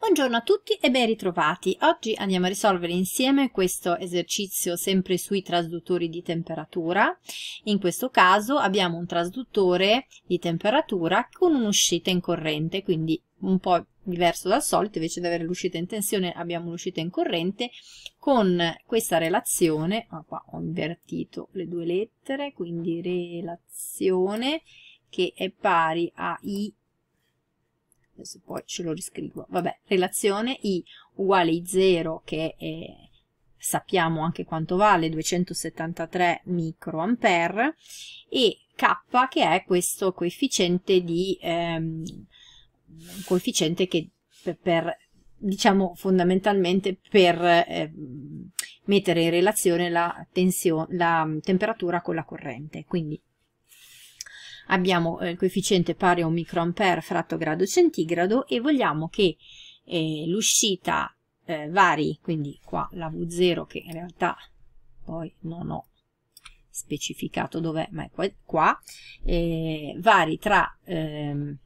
Buongiorno a tutti e ben ritrovati. Oggi andiamo a risolvere insieme questo esercizio sempre sui trasduttori di temperatura. In questo caso abbiamo un trasduttore di temperatura con un'uscita in corrente, quindi un po' diverso dal solito, invece di avere l'uscita in tensione abbiamo l'uscita in corrente con questa relazione, ah, qua ho invertito le due lettere, quindi relazione che è pari a I adesso poi ce lo riscrivo, vabbè, relazione i uguale i 0 che è, eh, sappiamo anche quanto vale, 273 microampere, e k che è questo coefficiente di... Ehm, coefficiente che per, per diciamo fondamentalmente per eh, mettere in relazione la, la mm, temperatura con la corrente, quindi abbiamo eh, il coefficiente pari a 1 microampere fratto grado centigrado e vogliamo che eh, l'uscita eh, vari, quindi qua la V0 che in realtà poi non ho specificato dov'è, ma è qua, qua eh, vari tra, ehm,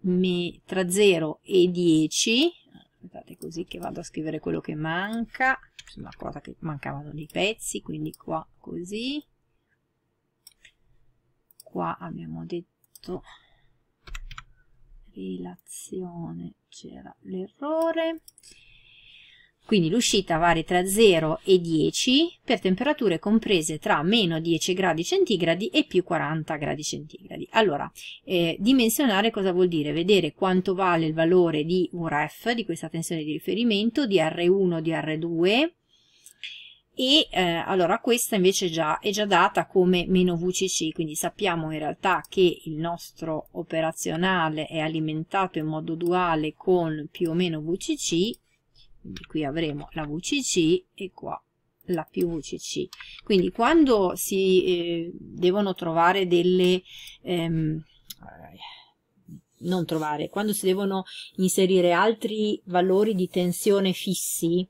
me, tra 0 e 10, guardate così che vado a scrivere quello che manca, sono accorta che mancavano dei pezzi, quindi qua così, qua abbiamo detto relazione c'era l'errore quindi l'uscita varia tra 0 e 10 per temperature comprese tra meno 10 gradi centigradi e più 40 gradi centigradi. Allora, eh, dimensionare cosa vuol dire? Vedere quanto vale il valore di un ref, di questa tensione di riferimento, di R1, di R2, e eh, allora questa invece già, è già data come meno VCC, quindi sappiamo in realtà che il nostro operazionale è alimentato in modo duale con più o meno VCC, quindi qui avremo la VCC e qua la più VCC. Quindi quando si eh, devono trovare delle... Ehm, non trovare, quando si devono inserire altri valori di tensione fissi,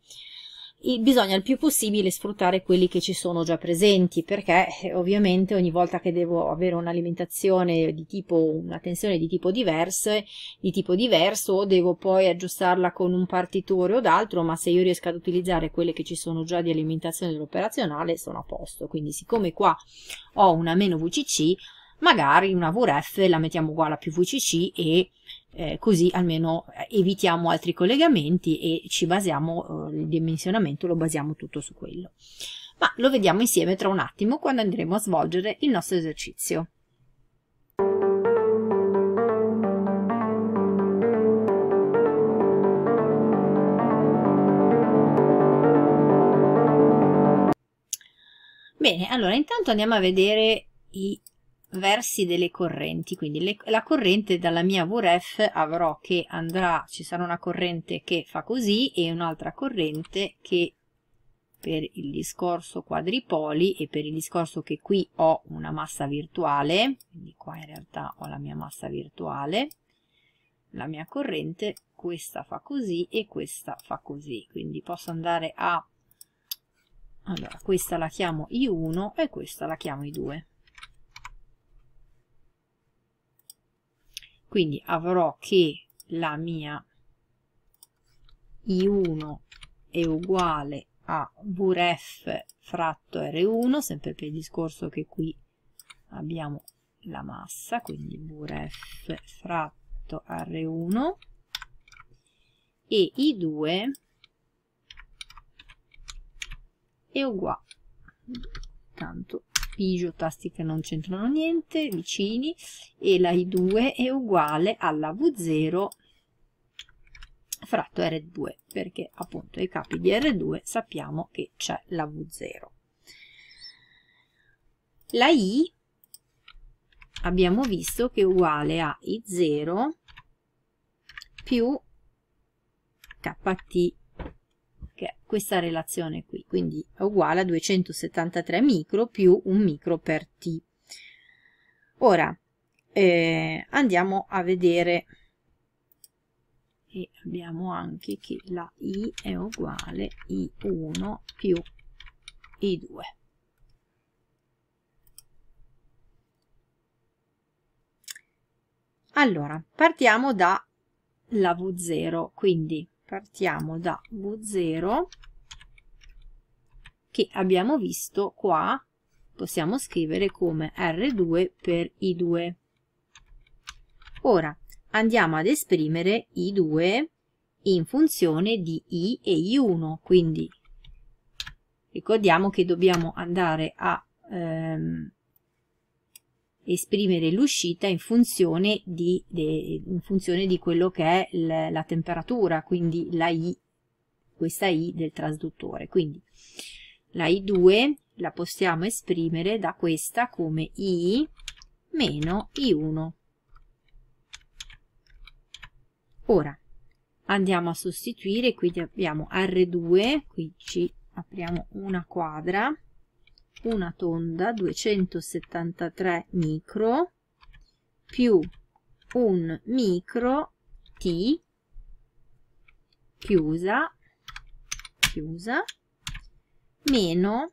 bisogna il più possibile sfruttare quelli che ci sono già presenti perché eh, ovviamente ogni volta che devo avere un'alimentazione di tipo una tensione di tipo diverse di tipo diverso devo poi aggiustarla con un partitore o d'altro ma se io riesco ad utilizzare quelle che ci sono già di alimentazione dell'operazionale sono a posto quindi siccome qua ho una meno VCC magari una VRF la mettiamo uguale a più VCC e eh, così almeno eh, evitiamo altri collegamenti e ci basiamo, eh, il dimensionamento lo basiamo tutto su quello. Ma lo vediamo insieme tra un attimo quando andremo a svolgere il nostro esercizio. Bene, allora intanto andiamo a vedere i versi delle correnti, quindi le, la corrente dalla mia VREF avrò che andrà, ci sarà una corrente che fa così e un'altra corrente che per il discorso quadripoli e per il discorso che qui ho una massa virtuale, quindi qua in realtà ho la mia massa virtuale, la mia corrente, questa fa così e questa fa così, quindi posso andare a, allora questa la chiamo I1 e questa la chiamo I2. quindi avrò che la mia I1 è uguale a VREF fratto R1, sempre per il discorso che qui abbiamo la massa, quindi VREF fratto R1 e I2 è uguale, tanto Pigio, tasti che non c'entrano niente, vicini, e la I2 è uguale alla V0 fratto R2, perché appunto ai capi di R2 sappiamo che c'è la V0. La I abbiamo visto che è uguale a I0 più KT che questa relazione qui, quindi è uguale a 273 micro più un micro per t. Ora eh, andiamo a vedere e abbiamo anche che la i è uguale a i1 più i2. Allora, partiamo dalla V0, quindi partiamo da V0 che abbiamo visto qua possiamo scrivere come R2 per I2. Ora andiamo ad esprimere I2 in funzione di I e I1, quindi ricordiamo che dobbiamo andare a ehm, esprimere l'uscita in funzione di, in funzione di quello che è l, la temperatura, quindi la I, questa I del trasduttore. Quindi la I2 la possiamo esprimere da questa come I meno I1. Ora andiamo a sostituire, quindi abbiamo R2, qui ci apriamo una quadra, una tonda 273 micro più un micro t chiusa chiusa meno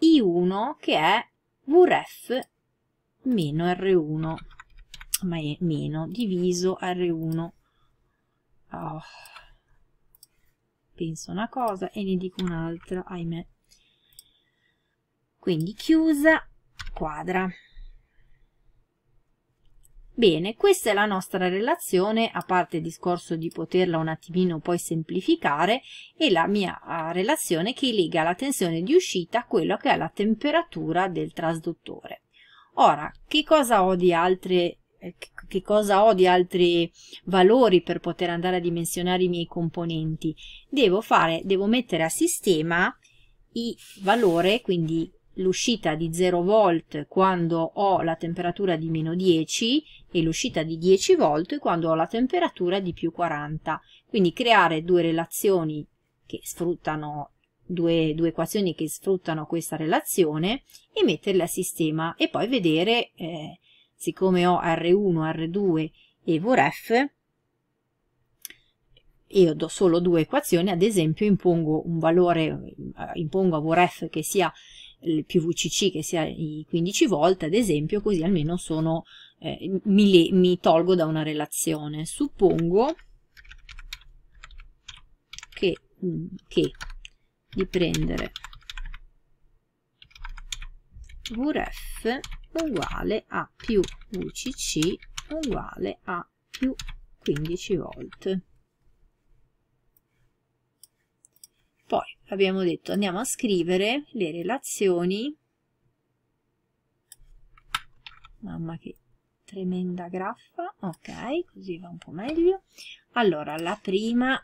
i1 che è vref meno r1 ma è meno diviso r1 oh ah, penso una cosa e ne dico un'altra, ahimè quindi chiusa quadra bene questa è la nostra relazione a parte il discorso di poterla un attimino poi semplificare è la mia ah, relazione che lega la tensione di uscita a quello che è la temperatura del trasduttore ora che cosa ho di altre eh, che cosa ho di altri valori per poter andare a dimensionare i miei componenti. Devo, fare, devo mettere a sistema i valori, quindi l'uscita di 0 volt quando ho la temperatura di meno 10 e l'uscita di 10 volt quando ho la temperatura di più 40. Quindi creare due relazioni che sfruttano due, due equazioni che sfruttano questa relazione e metterle a sistema e poi vedere, eh, siccome ho R1, R2 e VOREF, e do solo due equazioni, ad esempio impongo un valore, impongo a VOREF che sia il PVCC che sia i 15 volt ad esempio così almeno sono, eh, mi, le, mi tolgo da una relazione suppongo che, mm, che di prendere VREF uguale a più VCC uguale a più 15 volt abbiamo detto andiamo a scrivere le relazioni mamma che tremenda graffa ok così va un po' meglio allora la prima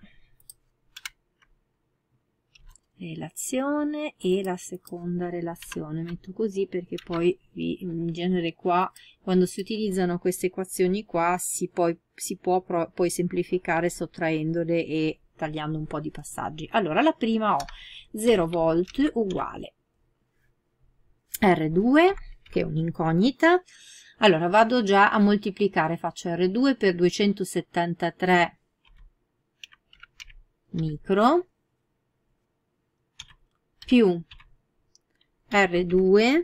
relazione e la seconda relazione metto così perché poi in genere qua quando si utilizzano queste equazioni qua si, poi, si può poi semplificare sottraendole e tagliando un po' di passaggi. Allora, la prima ho 0 volt uguale R2, che è un'incognita. Allora, vado già a moltiplicare, faccio R2 per 273 micro più R2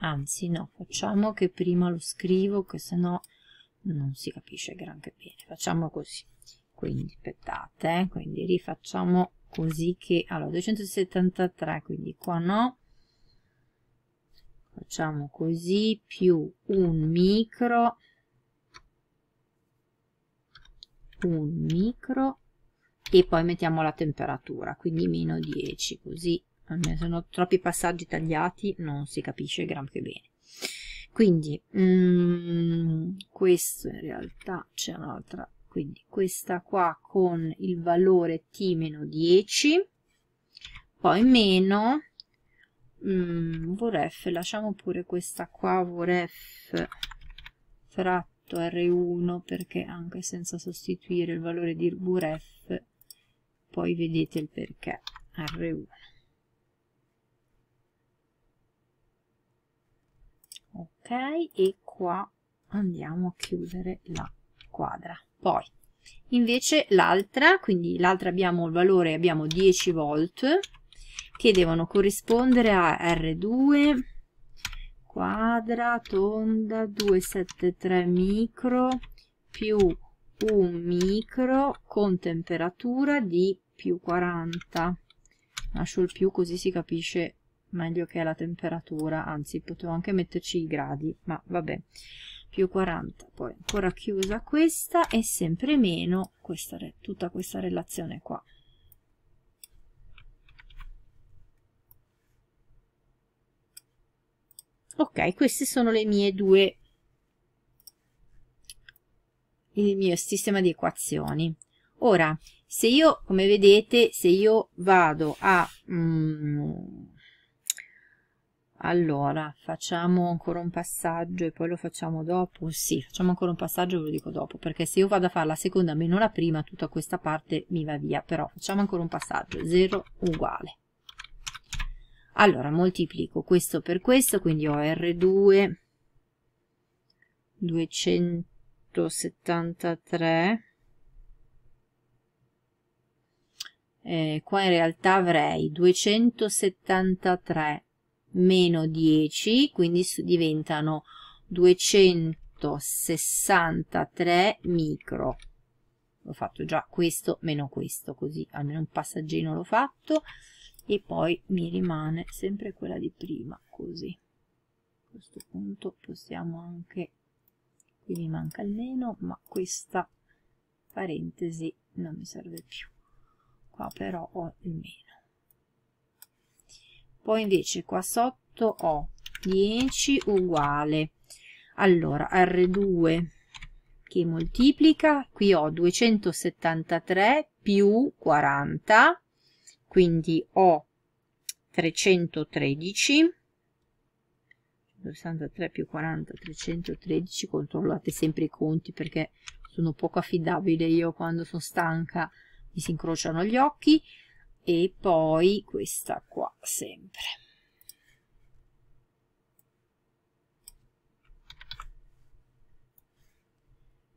anzi no, facciamo che prima lo scrivo che sennò non si capisce granché bene, facciamo così, quindi aspettate, eh? quindi rifacciamo così che, allora 273, quindi qua no, facciamo così, più un micro, un micro, e poi mettiamo la temperatura, quindi meno 10, così se sono troppi passaggi tagliati, non si capisce granché bene. Quindi, mm, questo in realtà c'è un'altra, quindi questa qua con il valore t-10, poi meno, mm, vorref, lasciamo pure questa qua, vorref fratto r1, perché anche senza sostituire il valore di vorref, poi vedete il perché, r1 ok e qua andiamo a chiudere la quadra poi invece l'altra quindi l'altra abbiamo il valore abbiamo 10 volt che devono corrispondere a R2 quadra tonda 273 micro più un micro con temperatura di più 40 lascio il più così si capisce meglio che la temperatura anzi potevo anche metterci i gradi ma vabbè più 40 poi ancora chiusa questa e sempre meno questa, tutta questa relazione qua ok queste sono le mie due il mio sistema di equazioni ora se io come vedete se io vado a mm, allora facciamo ancora un passaggio e poi lo facciamo dopo sì facciamo ancora un passaggio e ve lo dico dopo perché se io vado a fare la seconda meno la prima tutta questa parte mi va via però facciamo ancora un passaggio 0 uguale allora moltiplico questo per questo quindi ho R2 273 eh, qua in realtà avrei 273 meno 10, quindi diventano 263 micro. Ho fatto già questo meno questo, così almeno un passaggino l'ho fatto. E poi mi rimane sempre quella di prima, così. A questo punto possiamo anche... Qui mi manca il meno, ma questa parentesi non mi serve più. Qua però ho il meno poi invece qua sotto ho 10 uguale allora R2 che moltiplica qui ho 273 più 40 quindi ho 313 63 più 40 313 controllate sempre i conti perché sono poco affidabile io quando sono stanca mi si incrociano gli occhi e poi questa qua sempre.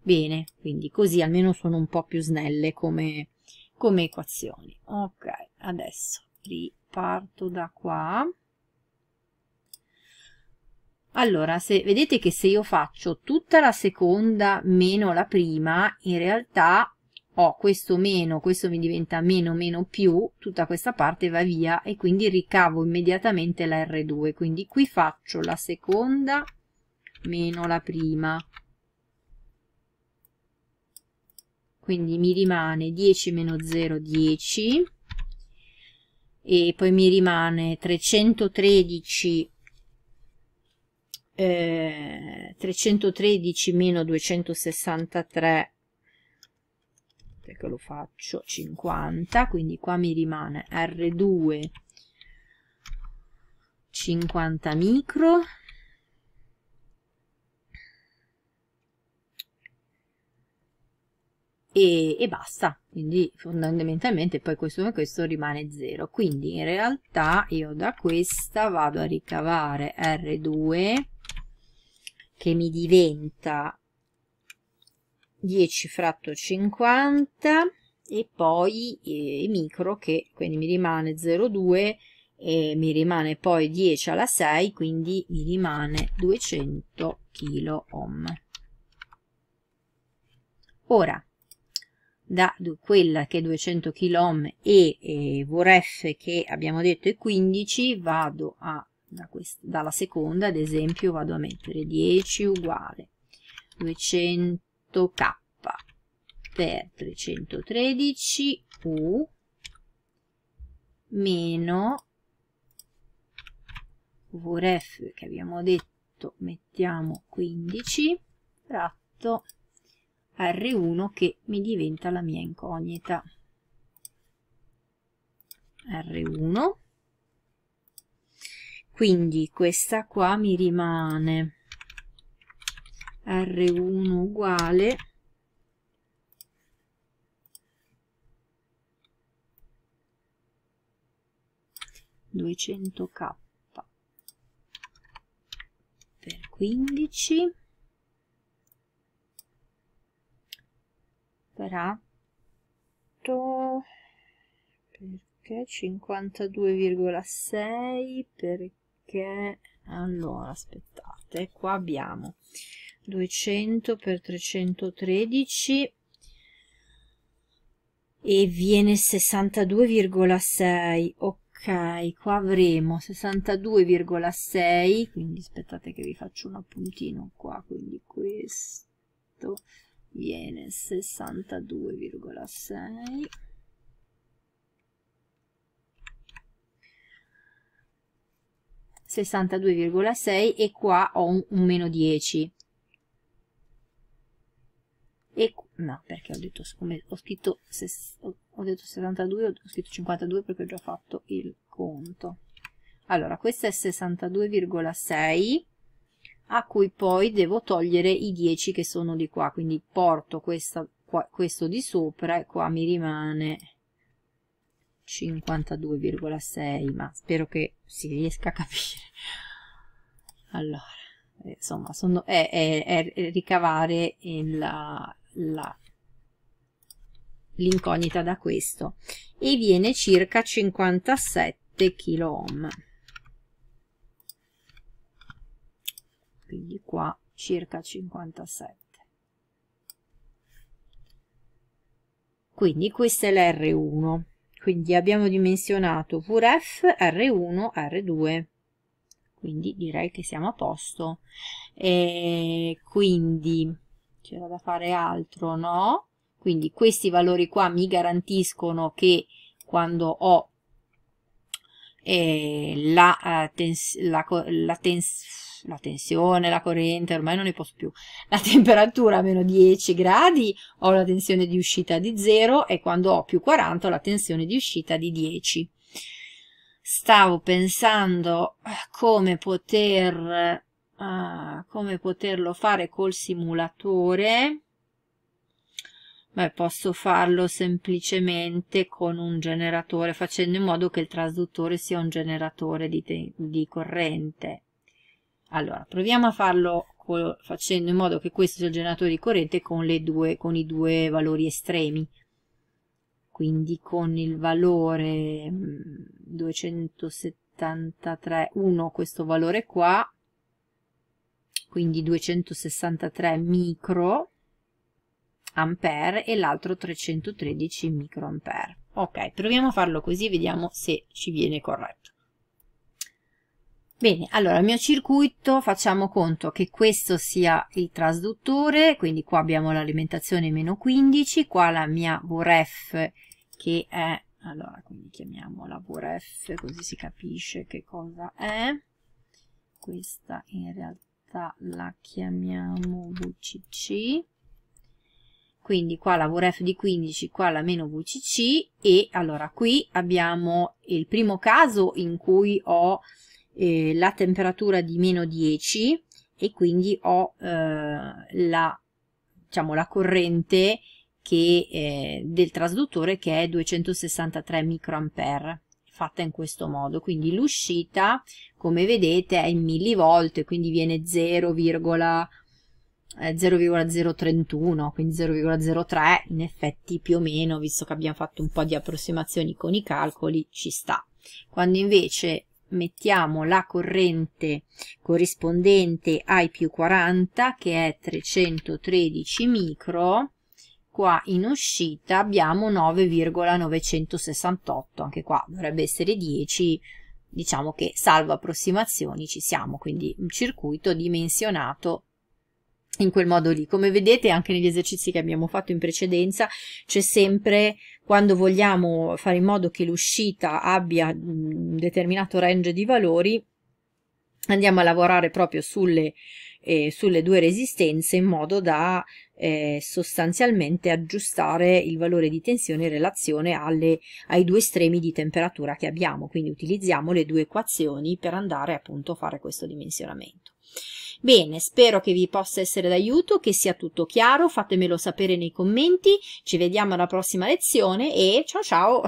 Bene, quindi così almeno sono un po' più snelle come, come equazioni. Ok, adesso riparto da qua. Allora, se, vedete che se io faccio tutta la seconda meno la prima, in realtà ho oh, questo meno, questo mi diventa meno, meno, più, tutta questa parte va via e quindi ricavo immediatamente la R2. Quindi qui faccio la seconda meno la prima. Quindi mi rimane 10 meno 0, 10. E poi mi rimane 313 eh, 313 meno 263 che ecco, lo faccio 50 quindi qua mi rimane R2 50 micro E, e, basta quindi fondamentalmente poi questo per questo rimane 0 quindi in realtà io da questa vado a ricavare R2 che mi diventa 10 fratto 50 e poi eh, micro che quindi mi rimane 0,2 e mi rimane poi 10 alla 6 quindi mi rimane 200 kilo ohm ora da quella che è 200 kilo e, e VRF che abbiamo detto è 15 vado a da questa, dalla seconda ad esempio vado a mettere 10 uguale 200 8K per 313 U meno VRF che abbiamo detto mettiamo 15 fratto R1 che mi diventa la mia incognita R1 quindi questa qua mi rimane R1 uguale duecento K per quindici per atto perché cinquantadue virgola sei perché allora aspettate qua abbiamo 200 per 313 e viene 62,6 ok qua avremo 62,6 quindi aspettate che vi faccio un appuntino qua quindi questo viene 62,6 62,6 e qua ho un, un meno 10 e no perché ho detto siccome ho scritto se, ho detto 72 ho scritto 52 perché ho già fatto il conto allora questa è 62,6 a cui poi devo togliere i 10 che sono di qua quindi porto questa, qua, questo di sopra e qua mi rimane 52,6 ma spero che si riesca a capire allora eh, insomma sono, è, è, è ricavare la, l'incognita da questo e viene circa 57 kilo ohm quindi qua circa 57 quindi questo è lr 1 quindi abbiamo dimensionato pure F, R1, R2 quindi direi che siamo a posto e quindi c'era da fare altro, no? Quindi questi valori qua mi garantiscono che quando ho eh, la, eh, tens la, la, tens la, tensione, la corrente, ormai non ne posso più, la temperatura a meno 10 gradi ho la tensione di uscita di 0 e quando ho più 40 ho la tensione di uscita di 10. Stavo pensando eh, come poter ah, come poterlo fare col simulatore Beh, posso farlo semplicemente con un generatore facendo in modo che il trasduttore sia un generatore di, di corrente allora proviamo a farlo facendo in modo che questo sia il generatore di corrente con, due, con i due valori estremi quindi con il valore 273 mm, 1 questo valore qua quindi 263 micro ampere e l'altro 313 microampere. Ok, proviamo a farlo così, e vediamo se ci viene corretto. Bene, allora il mio circuito facciamo conto che questo sia il trasduttore, quindi qua abbiamo l'alimentazione meno 15, qua la mia VRF che è, allora quindi chiamiamola VRF così si capisce che cosa è, questa in realtà questa la chiamiamo VCC quindi qua la F di 15, qua la meno VCC e allora qui abbiamo il primo caso in cui ho eh, la temperatura di meno 10 e quindi ho eh, la, diciamo, la, corrente che, eh, del trasduttore che è 263 microampere fatta in questo modo quindi l'uscita come vedete è in millivolt quindi viene 0,031 eh, quindi 0,03 in effetti più o meno visto che abbiamo fatto un po' di approssimazioni con i calcoli ci sta quando invece mettiamo la corrente corrispondente ai più 40 che è 313 micro qua in uscita abbiamo 9,968, anche qua dovrebbe essere 10, diciamo che salvo approssimazioni ci siamo, quindi un circuito dimensionato in quel modo lì. Come vedete anche negli esercizi che abbiamo fatto in precedenza c'è sempre quando vogliamo fare in modo che l'uscita abbia mm, un determinato range di valori andiamo a lavorare proprio sulle, eh, sulle due resistenze in modo da eh, sostanzialmente aggiustare il valore di tensione in relazione alle, ai due estremi di temperatura che abbiamo, quindi utilizziamo le due equazioni per andare appunto a fare questo dimensionamento. Bene, spero che vi possa essere d'aiuto, che sia tutto chiaro, fatemelo sapere nei commenti, ci vediamo alla prossima lezione e ciao ciao!